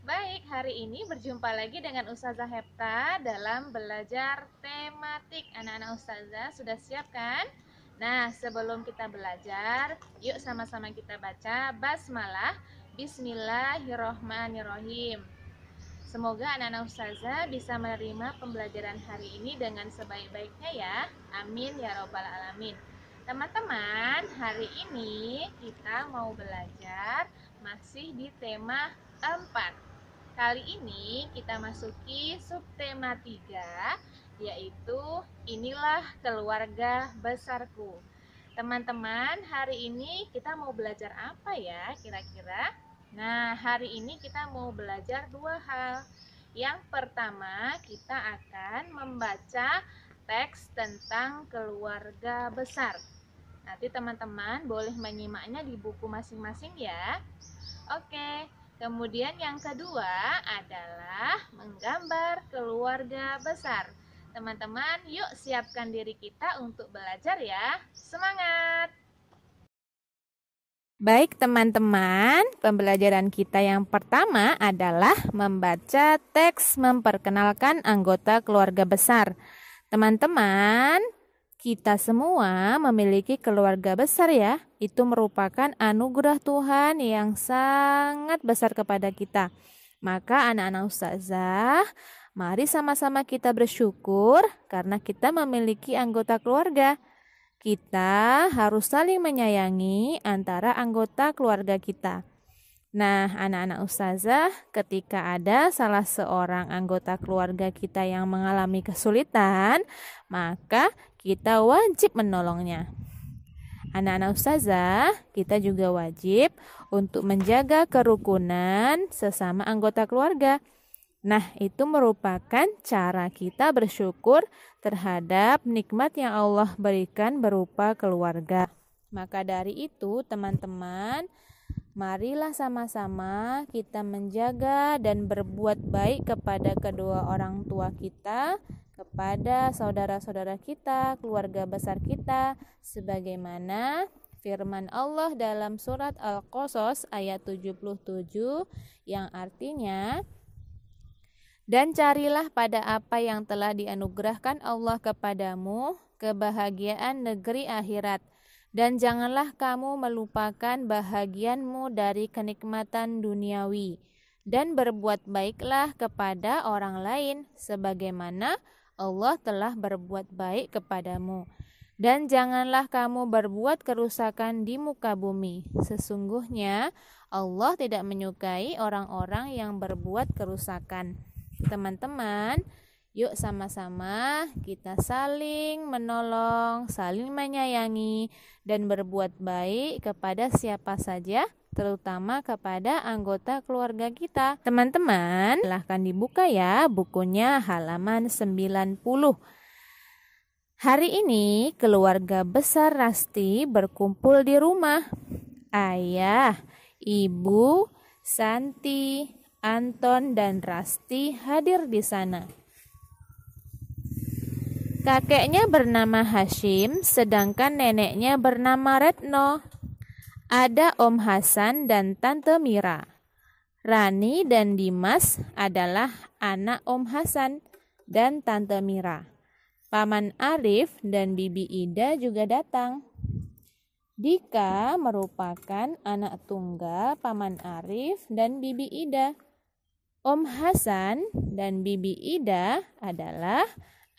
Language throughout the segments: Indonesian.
Baik, hari ini berjumpa lagi dengan Ustazah Hepta dalam belajar tematik. Anak-anak Ustazah sudah siap kan? Nah, sebelum kita belajar, yuk sama-sama kita baca basmalah Bismillahirrohmanirrohim. Semoga anak-anak Ustazah bisa menerima pembelajaran hari ini dengan sebaik-baiknya ya. Amin ya robbal alamin. Teman-teman, hari ini kita mau belajar masih di tema 4 Kali ini kita masuki subtema 3 yaitu inilah keluarga besarku. Teman-teman, hari ini kita mau belajar apa ya kira-kira? Nah, hari ini kita mau belajar dua hal. Yang pertama, kita akan membaca teks tentang keluarga besar. Nanti teman-teman boleh menyimaknya di buku masing-masing ya. Oke, Kemudian yang kedua adalah menggambar keluarga besar. Teman-teman, yuk siapkan diri kita untuk belajar ya. Semangat! Baik teman-teman, pembelajaran kita yang pertama adalah membaca teks memperkenalkan anggota keluarga besar. Teman-teman, kita semua memiliki keluarga besar ya. Itu merupakan anugerah Tuhan yang sangat besar kepada kita. Maka anak-anak ustazah, mari sama-sama kita bersyukur karena kita memiliki anggota keluarga. Kita harus saling menyayangi antara anggota keluarga kita. Nah, anak-anak ustazah, ketika ada salah seorang anggota keluarga kita yang mengalami kesulitan, maka kita wajib menolongnya. Anak-anak ustazah, kita juga wajib untuk menjaga kerukunan sesama anggota keluarga. Nah, itu merupakan cara kita bersyukur terhadap nikmat yang Allah berikan berupa keluarga. Maka dari itu, teman-teman, Marilah sama-sama kita menjaga dan berbuat baik kepada kedua orang tua kita, kepada saudara-saudara kita, keluarga besar kita, sebagaimana firman Allah dalam surat Al-Qasas ayat 77 yang artinya dan carilah pada apa yang telah dianugerahkan Allah kepadamu kebahagiaan negeri akhirat dan janganlah kamu melupakan bahagianmu dari kenikmatan duniawi, dan berbuat baiklah kepada orang lain sebagaimana Allah telah berbuat baik kepadamu. Dan janganlah kamu berbuat kerusakan di muka bumi. Sesungguhnya Allah tidak menyukai orang-orang yang berbuat kerusakan. Teman-teman, Yuk sama-sama kita saling menolong, saling menyayangi dan berbuat baik kepada siapa saja terutama kepada anggota keluarga kita. Teman-teman, silahkan dibuka ya bukunya halaman 90. Hari ini keluarga besar Rasti berkumpul di rumah. Ayah, ibu, Santi, Anton, dan Rasti hadir di sana. Kakeknya bernama Hashim, sedangkan neneknya bernama Retno. Ada Om Hasan dan Tante Mira. Rani dan Dimas adalah anak Om Hasan dan Tante Mira. Paman Arif dan Bibi Ida juga datang. Dika merupakan anak tunggal Paman Arif dan Bibi Ida. Om Hasan dan Bibi Ida adalah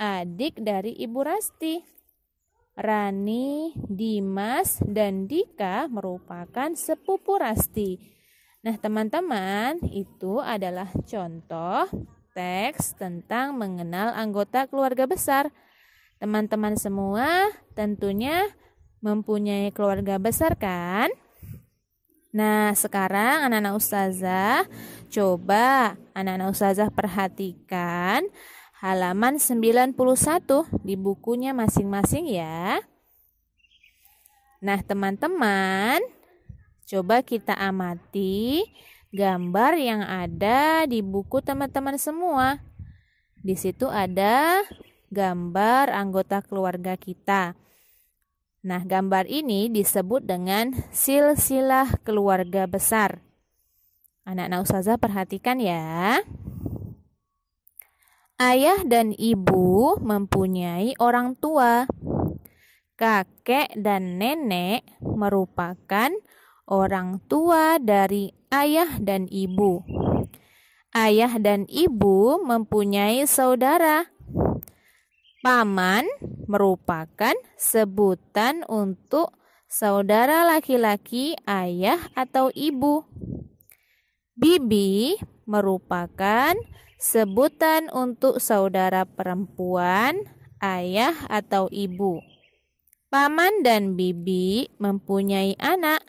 adik dari Ibu Rasti. Rani, Dimas, dan Dika merupakan sepupu Rasti. Nah, teman-teman, itu adalah contoh teks tentang mengenal anggota keluarga besar. Teman-teman semua tentunya mempunyai keluarga besar kan? Nah, sekarang anak-anak ustazah, coba anak-anak ustazah perhatikan halaman 91 di bukunya masing-masing ya. Nah, teman-teman, coba kita amati gambar yang ada di buku teman-teman semua. Di situ ada gambar anggota keluarga kita. Nah, gambar ini disebut dengan silsilah keluarga besar. Anak-anak usaha perhatikan ya. Ayah dan ibu mempunyai orang tua. Kakek dan nenek merupakan orang tua dari ayah dan ibu. Ayah dan ibu mempunyai saudara. Paman merupakan sebutan untuk saudara laki-laki ayah atau ibu. Bibi merupakan sebutan untuk saudara perempuan, ayah atau ibu. Paman dan bibi mempunyai anak.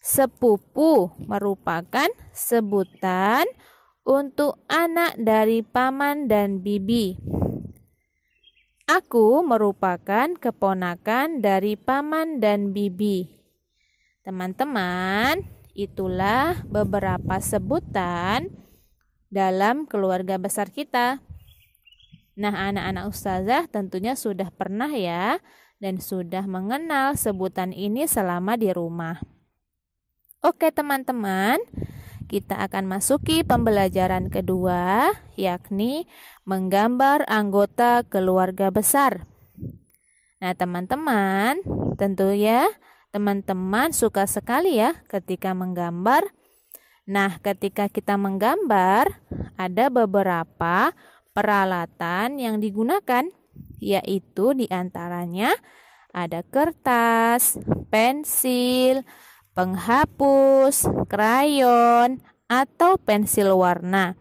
Sepupu merupakan sebutan untuk anak dari paman dan bibi. Aku merupakan keponakan dari paman dan bibi. Teman-teman, Itulah beberapa sebutan dalam keluarga besar kita. Nah, anak-anak ustazah tentunya sudah pernah ya dan sudah mengenal sebutan ini selama di rumah. Oke, teman-teman, kita akan masuki pembelajaran kedua, yakni menggambar anggota keluarga besar. Nah, teman-teman, tentu ya Teman-teman suka sekali ya ketika menggambar. Nah, ketika kita menggambar, ada beberapa peralatan yang digunakan, yaitu diantaranya ada kertas, pensil, penghapus, krayon, atau pensil warna.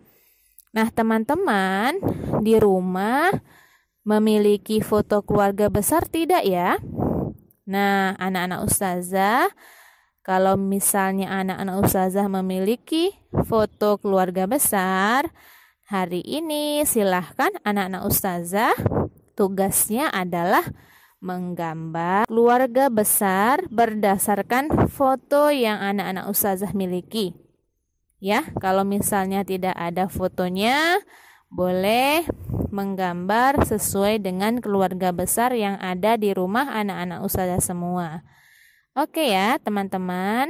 Nah, teman-teman di rumah memiliki foto keluarga besar tidak ya? Nah, anak-anak ustazah, kalau misalnya anak-anak ustazah memiliki foto keluarga besar, hari ini silahkan anak-anak ustazah tugasnya adalah menggambar keluarga besar berdasarkan foto yang anak-anak ustazah miliki. Ya, kalau misalnya tidak ada fotonya, boleh menggambar sesuai dengan keluarga besar yang ada di rumah anak-anak usaha semua. Oke ya, teman-teman.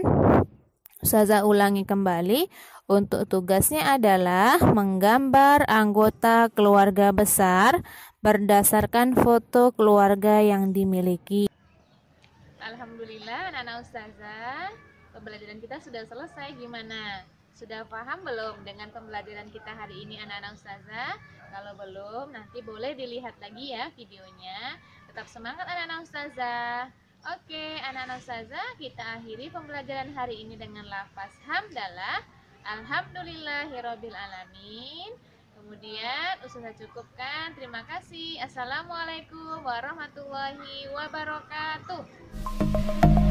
Ustazah ulangi kembali, untuk tugasnya adalah menggambar anggota keluarga besar berdasarkan foto keluarga yang dimiliki. Alhamdulillah anak-anak ustazah, pembelajaran kita sudah selesai. Gimana? Sudah paham belum dengan pembelajaran kita hari ini anak-anak ustazah? Kalau belum, nanti boleh dilihat lagi ya videonya. Tetap semangat anak-anak ustazah. Oke, anak-anak ustazah, kita akhiri pembelajaran hari ini dengan lafaz hamdalah. Alhamdulillahirabbil alamin. Kemudian usaha cukupkan. Terima kasih. Assalamualaikum warahmatullahi wabarakatuh.